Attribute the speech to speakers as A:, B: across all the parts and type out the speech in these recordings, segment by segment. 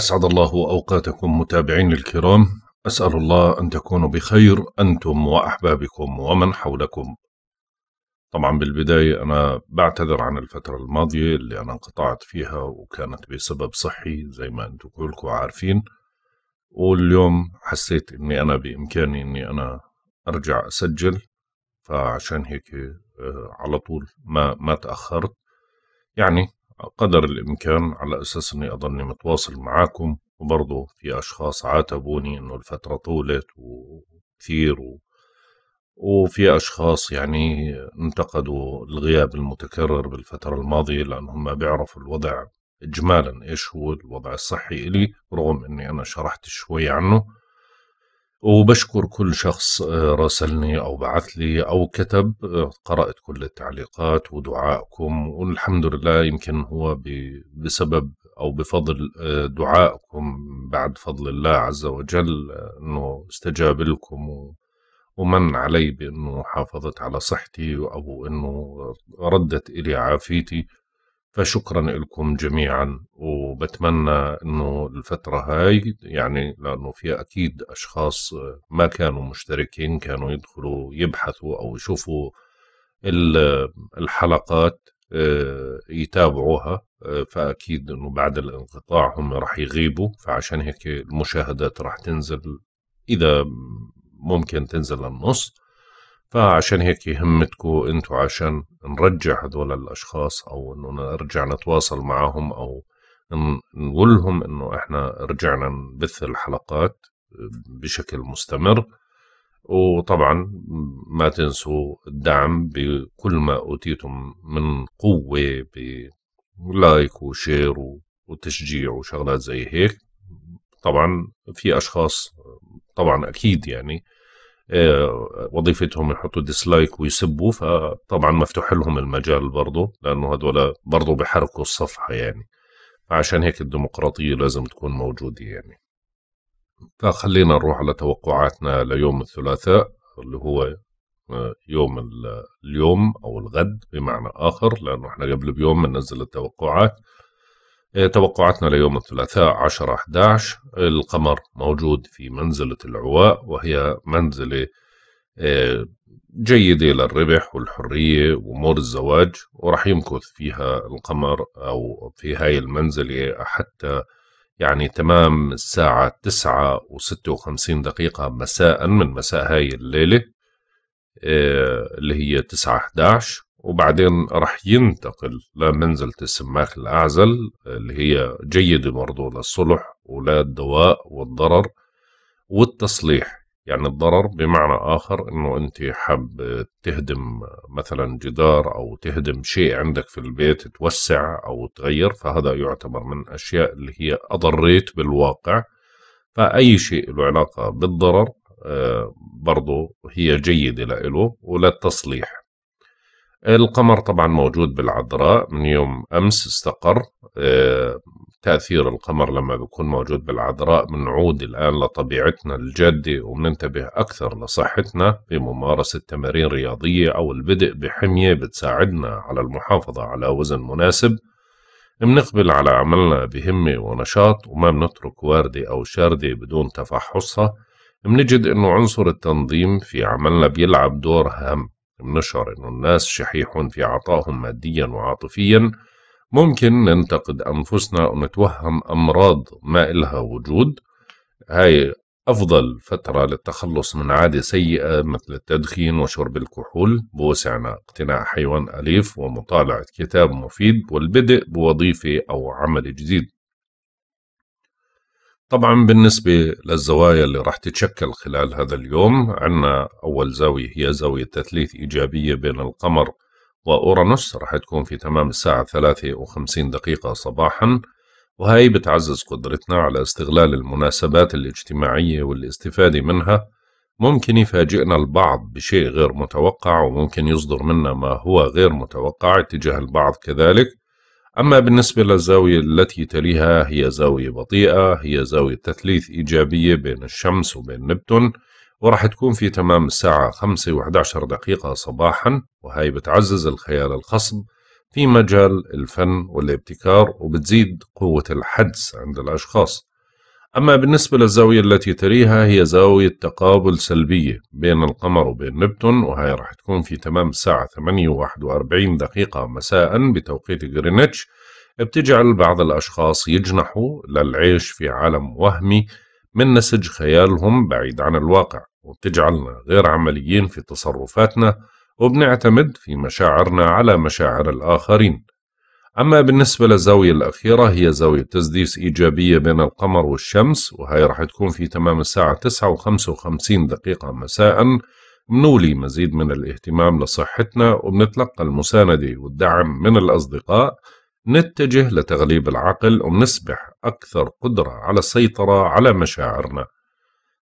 A: أسعد الله أوقاتكم متابعين الكرام أسأل الله أن تكونوا بخير أنتم وأحبابكم ومن حولكم طبعا بالبداية أنا بعتذر عن الفترة الماضية اللي أنا انقطعت فيها وكانت بسبب صحي زي ما أنتم كلكم عارفين واليوم حسيت أني أنا بإمكاني أني أنا أرجع أسجل فعشان هيك آه، على طول ما ما تأخرت يعني قدر الإمكان على أساس أني أضلني متواصل معاكم وبرضه في أشخاص عاتبوني أنه الفترة طولت وكثير و... وفي أشخاص يعني انتقدوا الغياب المتكرر بالفترة الماضية لأنهم ما بيعرفوا الوضع إجمالا إيش هو الوضع الصحي إلي رغم أني أنا شرحت شوي عنه وبشكر كل شخص آه، راسلني أو بعث لي أو كتب آه، قرأت كل التعليقات ودعائكم والحمد لله يمكن هو بسبب أو بفضل آه، دعائكم بعد فضل الله عز وجل أنه استجاب لكم ومن علي بأنه حافظت على صحتي أو أنه ردت إلي عافيتي فشكرا لكم جميعا وبتمنى انه الفترة هاي يعني لانه في اكيد اشخاص ما كانوا مشتركين كانوا يدخلوا يبحثوا او يشوفوا الحلقات آه، يتابعوها آه، فاكيد انه بعد الانقطاع هم راح يغيبوا فعشان هيك المشاهدات راح تنزل اذا ممكن تنزل للنص فعشان هيك يهمتكم انتوا عشان نرجع هذول الاشخاص او انه نرجع نتواصل معهم او نقول لهم انه احنا رجعنا نبث الحلقات بشكل مستمر وطبعا ما تنسوا الدعم بكل ما اوتيتم من قوه بلايك وشير وتشجيع وشغلات زي هيك طبعا في اشخاص طبعا اكيد يعني آه، وظيفتهم يحطوا ديسلايك ويسبوا فطبعا مفتوح لهم المجال برضه لانه هذول برضه بحركوا الصفحه يعني عشان هيك الديمقراطيه لازم تكون موجوده يعني فخلينا نروح على توقعاتنا ليوم الثلاثاء اللي هو آه، يوم اليوم او الغد بمعنى اخر لانه احنا قبل بيوم بننزل التوقعات إيه، توقعاتنا ليوم الثلاثاء 10 11 القمر موجود في منزلة العواء وهي منزلة إيه، جيدة للربح والحرية وأمور الزواج ورح يمكث فيها القمر أو في هاي المنزلة حتى يعني تمام الساعة تسعة وستة وخمسين دقيقة مساء من مساء هاي الليلة إيه، اللي هي تسعة 11 وبعدين راح ينتقل لمنزلة السماخ الأعزل اللي هي جيدة برضه للصلح ولا الدواء والضرر والتصليح يعني الضرر بمعنى آخر أنه أنت حاب تهدم مثلا جدار أو تهدم شيء عندك في البيت توسع أو تغير فهذا يعتبر من أشياء اللي هي أضريت بالواقع فأي شيء له علاقة بالضرر آه، برضه هي جيدة لإله وللتصليح القمر طبعا موجود بالعذراء من يوم أمس استقر آه، تأثير القمر لما بيكون موجود بالعذراء بنعود الآن لطبيعتنا الجادة وبننتبه أكثر لصحتنا بممارسة تمارين رياضية أو البدء بحمية بتساعدنا على المحافظة على وزن مناسب بنقبل على عملنا بهمة ونشاط وما بنترك واردة أو شاردة بدون تفحصها بنجد أنه عنصر التنظيم في عملنا بيلعب دور هام بنشعر أن الناس شحيحون في عطائهم ماديا وعاطفيا ممكن ننتقد أنفسنا ونتوهم أمراض ما إلها وجود هاي أفضل فترة للتخلص من عادة سيئة مثل التدخين وشرب الكحول بوسعنا اقتناء حيوان أليف ومطالعة كتاب مفيد والبدء بوظيفة أو عمل جديد طبعا بالنسبة للزوايا اللي راح تتشكل خلال هذا اليوم عندنا أول زاوية هي زاوية تثليث إيجابية بين القمر وأورانوس راح تكون في تمام الساعة ثلاثة وخمسين دقيقة صباحا وهي بتعزز قدرتنا على استغلال المناسبات الاجتماعية والاستفادة منها ممكن يفاجئنا البعض بشيء غير متوقع وممكن يصدر منا ما هو غير متوقع تجاه البعض كذلك أما بالنسبة للزاوية التي تليها هي زاوية بطيئة هي زاوية تثليث إيجابية بين الشمس وبين نبتون ورح تكون في تمام الساعة 5 و11 دقيقة صباحا وهي بتعزز الخيال الخصب في مجال الفن والابتكار وبتزيد قوة الحدس عند الأشخاص أما بالنسبة للزاوية التي تليها هي زاوية تقابل سلبية بين القمر وبين نبتون وهي راح تكون في تمام الساعة 8 دقيقة مساء بتوقيت غرينتش بتجعل بعض الأشخاص يجنحوا للعيش في عالم وهمي من نسج خيالهم بعيد عن الواقع وبتجعلنا غير عمليين في تصرفاتنا وبنعتمد في مشاعرنا على مشاعر الآخرين أما بالنسبة للزاوية الأخيرة هي زاوية تسديس إيجابية بين القمر والشمس وهي راح تكون في تمام الساعة 9 و55 دقيقة مساء منولي مزيد من الاهتمام لصحتنا وبنتلقى المساندة والدعم من الأصدقاء نتجه لتغليب العقل وبنصبح أكثر قدرة على السيطرة على مشاعرنا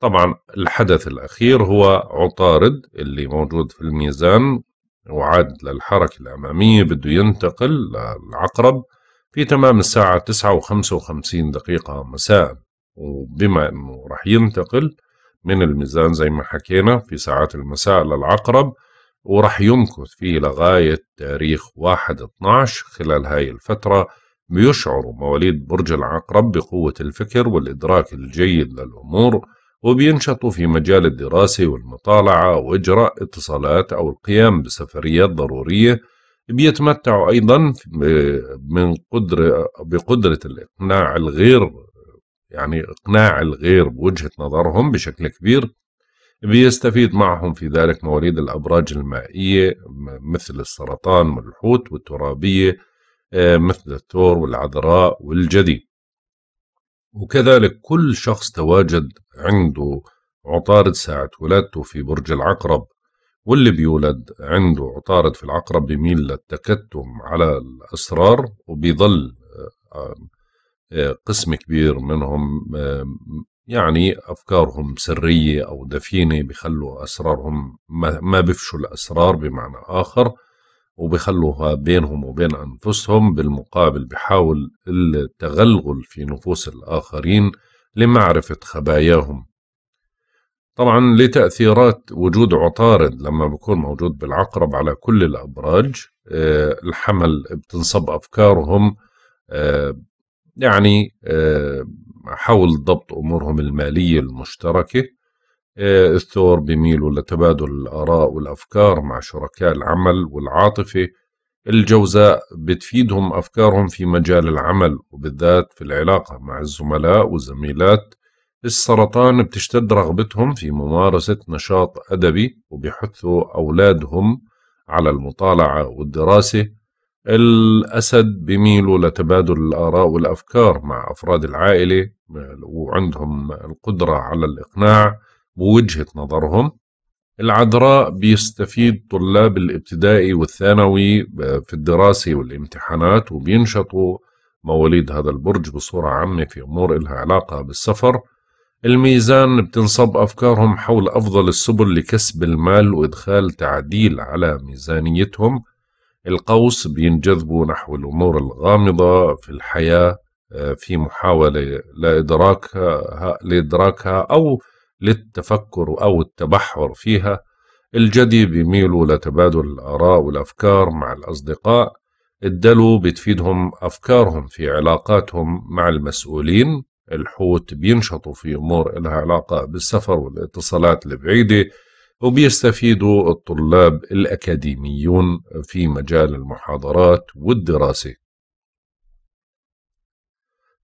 A: طبعا الحدث الأخير هو عطارد اللي موجود في الميزان وعاد للحركة الأمامية بده ينتقل للعقرب في تمام الساعة تسعة وخمسة وخمسين دقيقة مساء وبما أنه رح ينتقل من الميزان زي ما حكينا في ساعات المساء للعقرب ورح يمكث فيه لغاية تاريخ واحد 12 خلال هاي الفترة بيشعر مواليد برج العقرب بقوة الفكر والإدراك الجيد للأمور وبينشطوا في مجال الدراسة والمطالعة وإجراء اتصالات أو القيام بسفريات ضرورية بيتمتعوا أيضا من قدرة بقدرة الإقناع الغير يعني إقناع الغير بوجهة نظرهم بشكل كبير بيستفيد معهم في ذلك مواليد الأبراج المائية مثل السرطان والحوت والترابية آه، مثل الثور والعذراء والجدي وكذلك كل شخص تواجد عنده عطارد ساعة ولادته في برج العقرب واللي بيولد عنده عطارد في العقرب بيميل للتكتم على الأسرار وبيظل آه، آه، آه، قسم كبير منهم يعني أفكارهم سرية أو دفينة بيخلوا أسرارهم ما بيفشوا الأسرار بمعنى آخر وبيخلوها بينهم وبين أنفسهم بالمقابل بحاول التغلغل في نفوس الآخرين لمعرفة خباياهم طبعا لتأثيرات وجود عطارد لما بكون موجود بالعقرب على كل الأبراج آه، الحمل بتنصب أفكارهم آه، يعني آه، حول ضبط أمورهم المالية المشتركة الثور بيميلوا لتبادل الآراء والأفكار مع شركاء العمل والعاطفة الجوزاء بتفيدهم أفكارهم في مجال العمل وبالذات في العلاقة مع الزملاء والزميلات السرطان بتشتد رغبتهم في ممارسة نشاط أدبي وبيحثوا أولادهم على المطالعة والدراسة الأسد بيميلوا لتبادل الآراء والأفكار مع أفراد العائلة وعندهم القدرة على الإقناع بوجهة نظرهم العذراء بيستفيد طلاب الابتدائي والثانوي في الدراسة والامتحانات وبينشطوا مواليد هذا البرج بصورة عامة في أمور إلها علاقة بالسفر الميزان بتنصب أفكارهم حول أفضل السبل لكسب المال وإدخال تعديل على ميزانيتهم القوس بينجذبوا نحو الأمور الغامضة في الحياة آه، في محاولة لإدراكها, لإدراكها أو للتفكر أو التبحر فيها الجدي بيميلوا لتبادل الآراء والأفكار مع الأصدقاء الدلو بتفيدهم أفكارهم في علاقاتهم مع المسؤولين الحوت بينشطوا في أمور إلها علاقة بالسفر والاتصالات البعيدة وبيستفيدوا الطلاب الأكاديميون في مجال المحاضرات والدراسة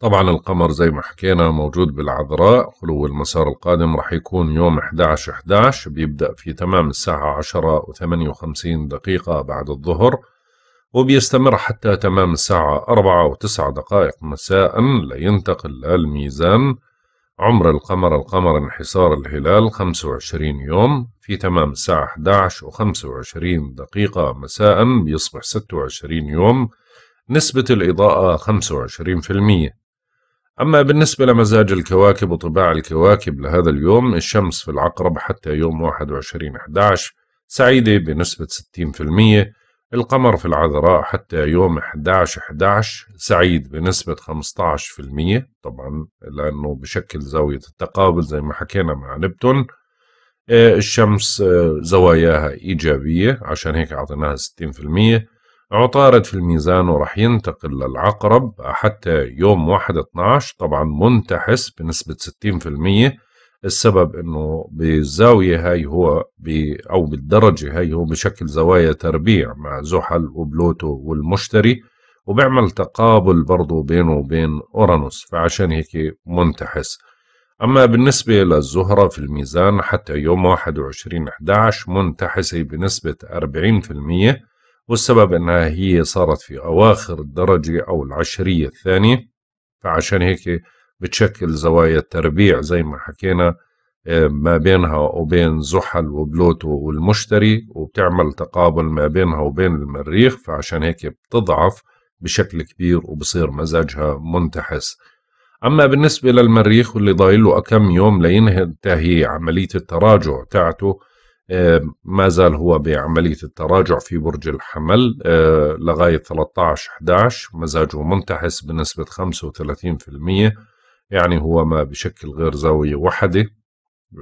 A: طبعا القمر زي ما حكينا موجود بالعذراء خلو المسار القادم رح يكون يوم 11 11 بيبدأ في تمام الساعة 10 و58 دقيقة بعد الظهر وبيستمر حتى تمام الساعة 4 و 9 دقائق مساء لينتقل للميزان عمر القمر القمر انحصار الهلال 25 يوم في تمام الساعة 11 و25 دقيقة مساء بيصبح 26 يوم نسبة الإضاءة 25% أما بالنسبة لمزاج الكواكب وطباع الكواكب لهذا اليوم الشمس في العقرب حتى يوم 21 11 سعيدة بنسبة 60% القمر في العذراء حتى يوم 11 11 سعيد بنسبة 15% طبعا لأنه بشكل زاوية التقابل زي ما حكينا مع نبتون آه، الشمس آه، زواياها إيجابية عشان هيك أعطيناها 60% عطارد في الميزان ورح ينتقل للعقرب حتى يوم 1 12 طبعا منتحس بنسبة 60% السبب انه بالزاوية هاي هو او بالدرجة هاي هو بشكل زوايا تربيع مع زحل وبلوتو والمشتري وبعمل تقابل برضه بينه وبين اورانوس فعشان هيك منتحس أما بالنسبة للزهرة في الميزان حتى يوم 21 11 منتحسة بنسبة 40% والسبب أنها هي صارت في أواخر الدرجة أو العشرية الثانية فعشان هيك بتشكل زوايا التربيع زي ما حكينا آه، ما بينها وبين زحل وبلوتو والمشتري وبتعمل تقابل ما بينها وبين المريخ فعشان هيك بتضعف بشكل كبير وبصير مزاجها منتحس أما بالنسبة للمريخ واللي ضايله أكم كم يوم لينتهي عملية التراجع تاعته آه، ما زال هو بعملية التراجع في برج الحمل آه، لغاية 13-11 مزاجه منتحس بنسبة 35% يعني هو ما بشكل غير زاوية وحدة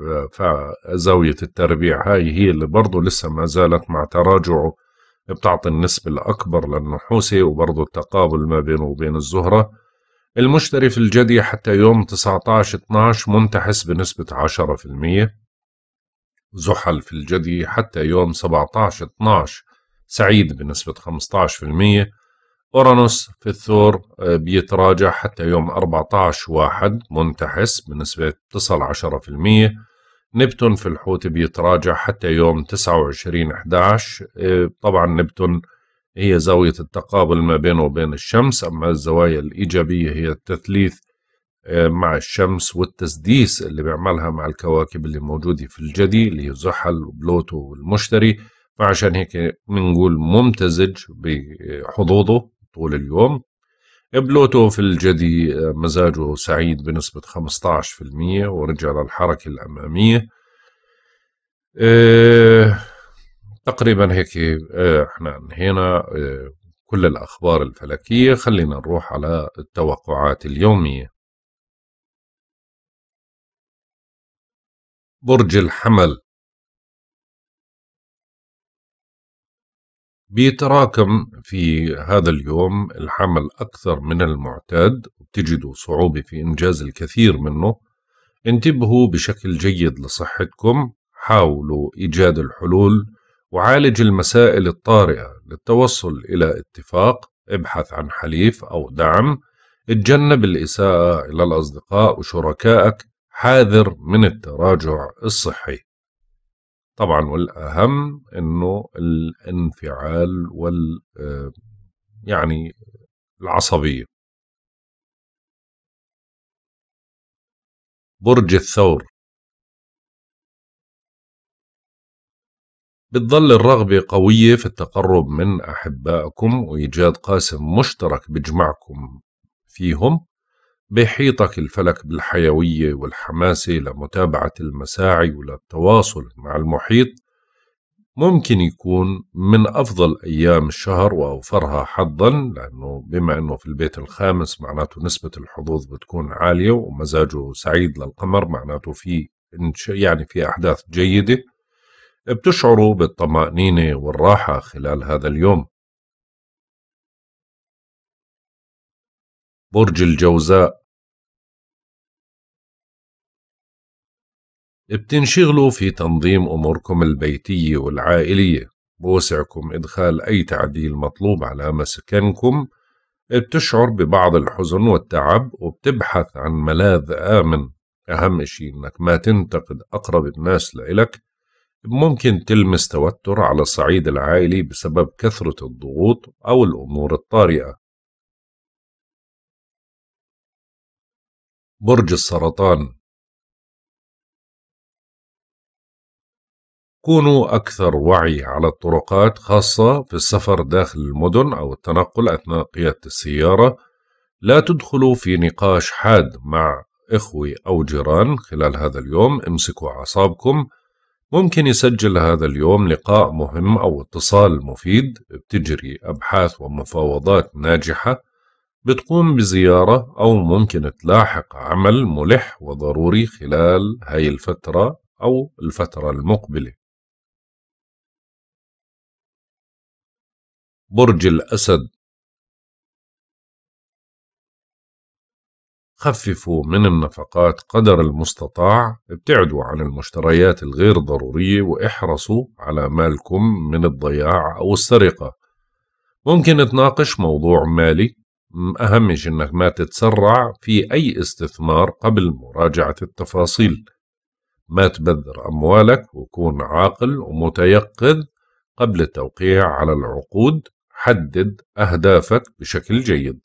A: آه، فزاوية التربيع هاي هي اللي برضو لسه ما زالت مع تراجعه بتعطي النسبة الأكبر للنحوسة وبرضو التقابل ما بينه وبين الزهرة المشتري في الجدي حتى يوم 19-12 منتحس بنسبة 10% زحل في الجدي حتى يوم 17/12 سعيد بنسبة 15% أورانوس في الثور آه، بيتراجع حتى يوم 14/1 منتحس بنسبة 19% نبتون في الحوت بيتراجع حتى يوم 29/11 آه، طبعا نبتون هي زاوية التقابل ما بينه وبين الشمس أما الزوايا الإيجابية هي التثليث آه، مع الشمس والتسديس اللي بيعملها مع الكواكب اللي موجودة في الجدي اللي هي زحل وبلوتو والمشتري فعشان هيك بنقول ممتزج بحظوظه طول اليوم بلوتو في الجدي آه، مزاجه سعيد بنسبة 15% ورجع للحركة الأمامية اه تقريبا
B: هيك اه احنا انهينا اه كل الأخبار الفلكية خلينا نروح
C: على التوقعات اليومية برج الحمل
B: بيتراكم في هذا اليوم الحمل أكثر
A: من المعتاد وبتجدوا صعوبة في إنجاز الكثير منه انتبهوا بشكل جيد لصحتكم حاولوا إيجاد الحلول وعالج المسائل الطارئة للتوصل إلى اتفاق ابحث عن حليف أو دعم اتجنب الإساءة إلى الأصدقاء وشركائك حاذر من التراجع الصحي طبعا والأهم أنه
B: الانفعال وال يعني العصبية
C: برج الثور بتظل الرغبة
B: قوية في التقرب من أحبائكم وإيجاد قاسم مشترك بجمعكم
A: فيهم بيحيطك الفلك بالحيوية والحماسة لمتابعة المساعي وللتواصل مع المحيط ممكن يكون من أفضل أيام الشهر وأوفرها حظا لأنه بما أنه في البيت الخامس معناته نسبة الحظوظ بتكون عالية ومزاجه سعيد للقمر معناته
B: في يعني في أحداث جيدة بتشعروا بالطمأنينة
C: والراحة خلال هذا اليوم برج الجوزاء
B: بتنشغلوا في تنظيم أموركم البيتية والعائلية
A: بوسعكم إدخال أي تعديل مطلوب على مسكنكم بتشعر ببعض الحزن والتعب وبتبحث عن ملاذ آمن أهم شيء إنك ما تنتقد أقرب الناس لإلك ممكن تلمس توتر على الصعيد
B: العائلي بسبب كثرة الضغوط أو الأمور الطارئة
C: برج السرطان كونوا أكثر وعي على
B: الطرقات خاصة في السفر داخل المدن أو التنقل أثناء قيادة السيارة
A: لا تدخلوا في نقاش حاد مع إخوة أو جيران خلال هذا اليوم امسكوا أعصابكم ممكن يسجل هذا اليوم لقاء مهم أو اتصال مفيد بتجري أبحاث ومفاوضات ناجحة بتقوم بزيارة أو ممكن تلاحق عمل ملح وضروري خلال
C: هاي الفترة أو الفترة المقبلة برج الأسد خففوا من النفقات قدر المستطاع
A: ابتعدوا عن المشتريات الغير ضرورية واحرصوا على مالكم من الضياع أو السرقة ممكن تناقش موضوع مالي أهم شيء أنك ما تتسرع في أي استثمار قبل مراجعة التفاصيل ما تبذر أموالك وكون عاقل ومتيقظ قبل
B: التوقيع على العقود حدد أهدافك بشكل جيد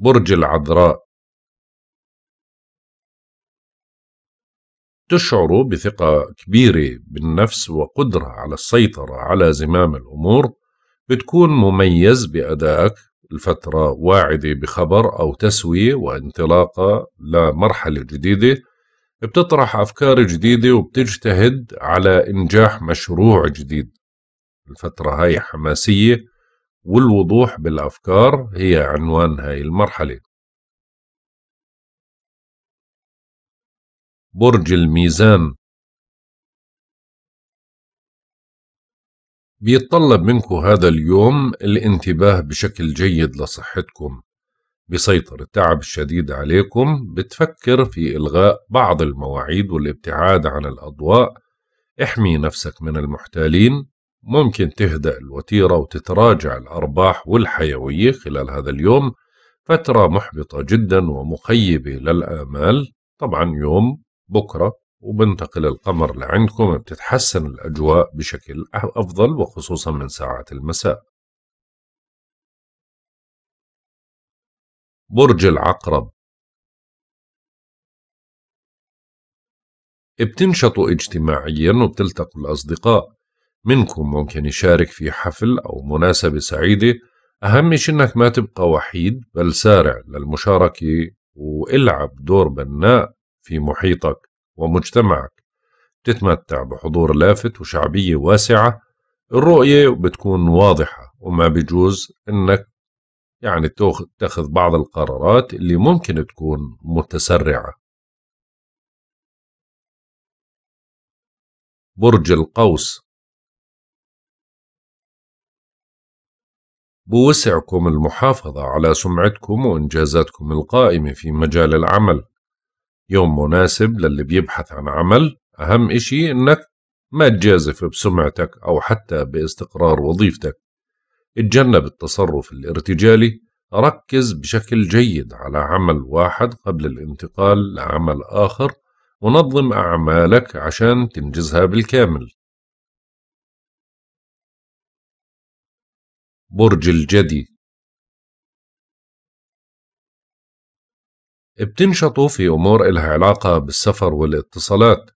C: برج العذراء تشعر بثقة
B: كبيرة بالنفس وقدرة على السيطرة على زمام الأمور بتكون
A: مميز بأدائك الفترة واعدة بخبر أو تسوية وانطلاقة لمرحلة جديدة بتطرح أفكار جديدة وبتجتهد على إنجاح مشروع جديد الفترة هاي حماسية
B: والوضوح بالأفكار هي عنوان هاي المرحلة
C: برج الميزان بيتطلب منكم هذا اليوم
B: الانتباه بشكل جيد لصحتكم بيسيطر التعب الشديد
A: عليكم بتفكر في إلغاء بعض المواعيد والابتعاد عن الأضواء احمي نفسك من المحتالين ممكن تهدأ الوتيرة وتتراجع الأرباح والحيوية خلال هذا اليوم فترة محبطة جدا ومخيبة للآمال طبعا يوم بكرة وبنتقل القمر لعندكم
B: بتتحسن الأجواء بشكل أه- أفضل وخصوصا من ساعات المساء
C: برج العقرب بتنشطوا اجتماعيا
B: وبتلتقوا الأصدقاء منكم ممكن يشارك في حفل أو مناسبة
A: سعيدة أهم شي إنك ما تبقى وحيد بل سارع للمشاركة والعب دور بناء في محيطك ومجتمعك تتمتع بحضور لافت وشعبية واسعة الرؤية بتكون واضحة وما
B: بيجوز إنك يعني تاخذ بعض القرارات اللي ممكن
C: تكون متسرعة برج القوس
B: بوسعكم المحافظة على سمعتكم وإنجازاتكم القائمة في
A: مجال العمل يوم مناسب للي بيبحث عن عمل أهم إشي إنك ما تجازف بسمعتك أو حتى باستقرار وظيفتك اتجنب التصرف الارتجالي ركز بشكل جيد على عمل واحد
B: قبل الانتقال لعمل آخر ونظم أعمالك عشان تنجزها
C: بالكامل برج الجدي
B: بتنشطوا في أمور إلها علاقة بالسفر والاتصالات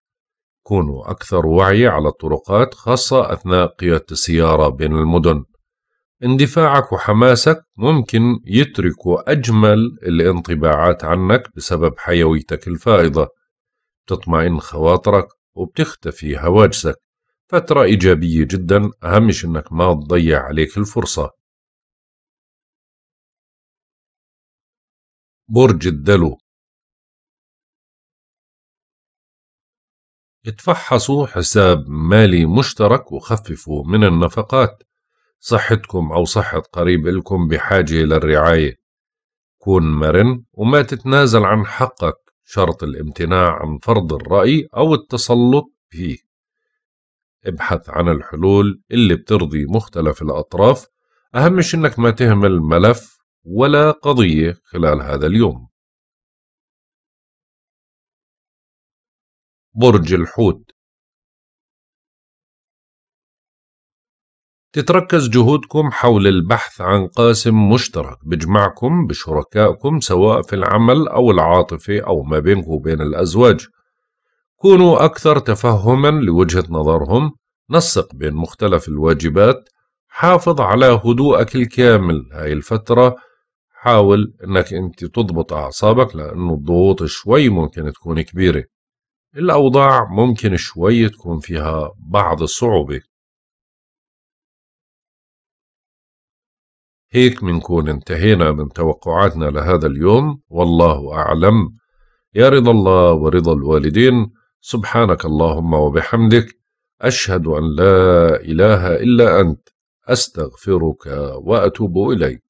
B: كونوا
A: أكثر وعي على الطرقات خاصة أثناء قيادة السيارة بين المدن اندفاعك وحماسك ممكن يتركوا أجمل الانطباعات عنك بسبب حيويتك الفائضة بتطمئن خواطرك وبتختفي
B: هواجسك فترة إيجابية جدا أهم إنك ما تضيع عليك الفرصة
C: برج الدلو اتفحصوا
B: حساب مالي مشترك وخففوا من النفقات صحتكم أو
A: صحة قريب إلكم بحاجة للرعاية كون مرن وما تتنازل عن حقك شرط الامتناع عن فرض الرأي أو التسلط فيه ابحث عن الحلول اللي بترضي مختلف الأطراف
B: أهم شي إنك ما تهمل ملف ولا قضية خلال هذا اليوم
C: برج الحوت تتركز جهودكم حول
B: البحث عن قاسم مشترك بجمعكم بشركائكم سواء في العمل أو
A: العاطفة أو ما بينك وبين الأزواج كونوا أكثر تفهما لوجهة نظرهم نسق بين مختلف الواجبات حافظ على هدوءك الكامل هاي الفترة حاول انك انت تضبط اعصابك
B: لانه الضغوط شوي ممكن تكون كبيرة الاوضاع ممكن شوي تكون فيها بعض الصعوبة هيك منكون انتهينا من توقعاتنا لهذا اليوم والله
A: أعلم يا رضا الله ورضا الوالدين سبحانك اللهم وبحمدك أشهد أن لا إله إلا أنت أستغفرك
B: وأتوب إليك